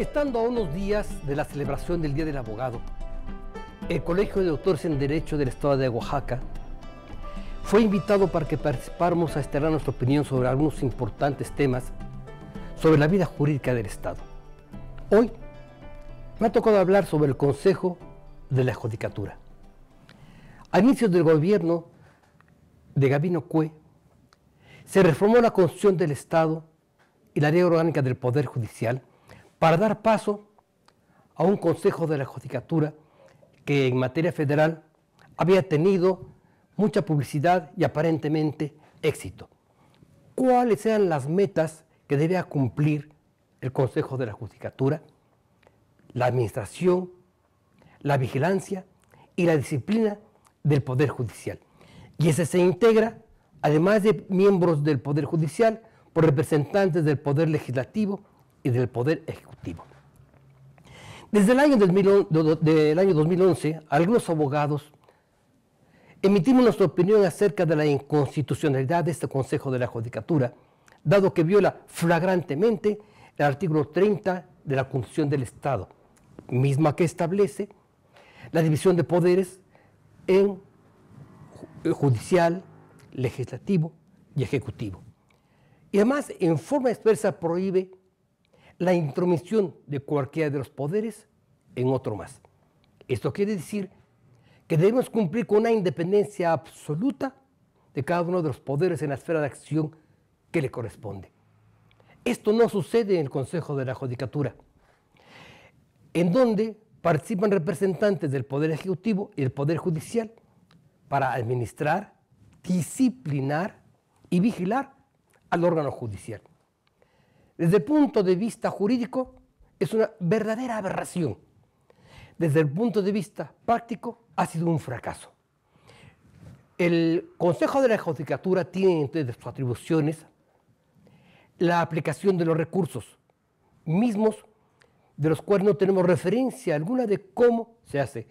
Estando a unos días de la celebración del Día del Abogado, el Colegio de Doctores en Derecho del Estado de Oaxaca fue invitado para que participáramos a externar nuestra opinión sobre algunos importantes temas sobre la vida jurídica del Estado. Hoy me ha tocado hablar sobre el Consejo de la Judicatura. A inicios del gobierno de Gabino Cue, se reformó la Constitución del Estado y la Ley Orgánica del Poder Judicial para dar paso a un Consejo de la Judicatura que en materia federal había tenido mucha publicidad y aparentemente éxito. ¿Cuáles eran las metas que debe cumplir el Consejo de la Judicatura? La administración, la vigilancia y la disciplina del Poder Judicial. Y ese se integra, además de miembros del Poder Judicial, por representantes del Poder Legislativo, y del Poder Ejecutivo. Desde el año, del año 2011, algunos abogados emitimos nuestra opinión acerca de la inconstitucionalidad de este Consejo de la Judicatura, dado que viola flagrantemente el artículo 30 de la Constitución del Estado, misma que establece la división de poderes en eh, judicial, legislativo y ejecutivo. Y además, en forma expresa, prohíbe la intromisión de cualquiera de los poderes en otro más. Esto quiere decir que debemos cumplir con una independencia absoluta de cada uno de los poderes en la esfera de acción que le corresponde. Esto no sucede en el Consejo de la Judicatura, en donde participan representantes del Poder Ejecutivo y del Poder Judicial para administrar, disciplinar y vigilar al órgano judicial. Desde el punto de vista jurídico, es una verdadera aberración. Desde el punto de vista práctico, ha sido un fracaso. El Consejo de la Judicatura tiene entre sus atribuciones la aplicación de los recursos mismos, de los cuales no tenemos referencia alguna de cómo se hace.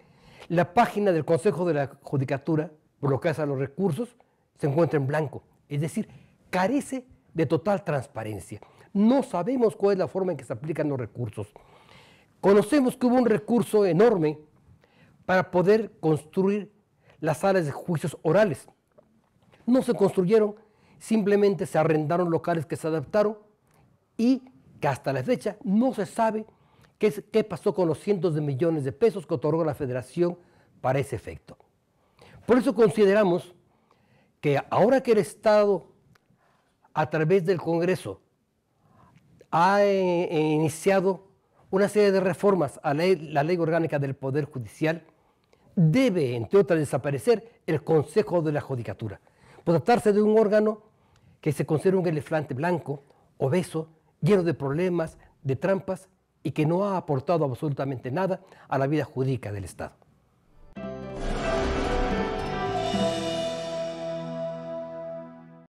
La página del Consejo de la Judicatura, por lo que hace a los recursos, se encuentra en blanco, es decir, carece de total transparencia no sabemos cuál es la forma en que se aplican los recursos. Conocemos que hubo un recurso enorme para poder construir las salas de juicios orales. No se construyeron, simplemente se arrendaron locales que se adaptaron y que hasta la fecha no se sabe qué, qué pasó con los cientos de millones de pesos que otorgó la federación para ese efecto. Por eso consideramos que ahora que el Estado, a través del Congreso, ha eh, eh, iniciado una serie de reformas a la ley orgánica del Poder Judicial, debe, entre otras, desaparecer el Consejo de la Judicatura, por tratarse de un órgano que se considera un elefante blanco, obeso, lleno de problemas, de trampas y que no ha aportado absolutamente nada a la vida jurídica del Estado.